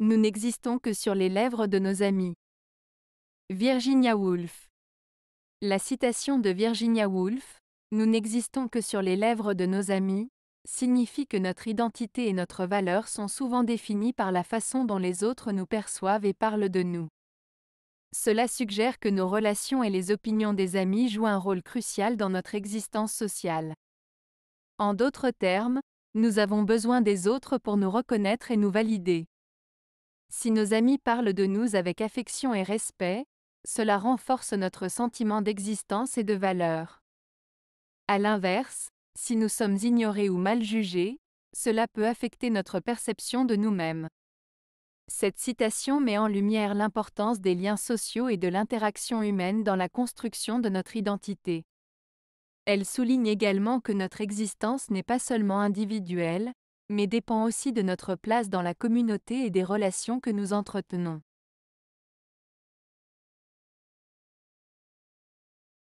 Nous n'existons que sur les lèvres de nos amis. Virginia Woolf. La citation de Virginia Woolf, Nous n'existons que sur les lèvres de nos amis, signifie que notre identité et notre valeur sont souvent définies par la façon dont les autres nous perçoivent et parlent de nous. Cela suggère que nos relations et les opinions des amis jouent un rôle crucial dans notre existence sociale. En d'autres termes, nous avons besoin des autres pour nous reconnaître et nous valider. Si nos amis parlent de nous avec affection et respect, cela renforce notre sentiment d'existence et de valeur. À l'inverse, si nous sommes ignorés ou mal jugés, cela peut affecter notre perception de nous-mêmes. Cette citation met en lumière l'importance des liens sociaux et de l'interaction humaine dans la construction de notre identité. Elle souligne également que notre existence n'est pas seulement individuelle, mais dépend aussi de notre place dans la communauté et des relations que nous entretenons.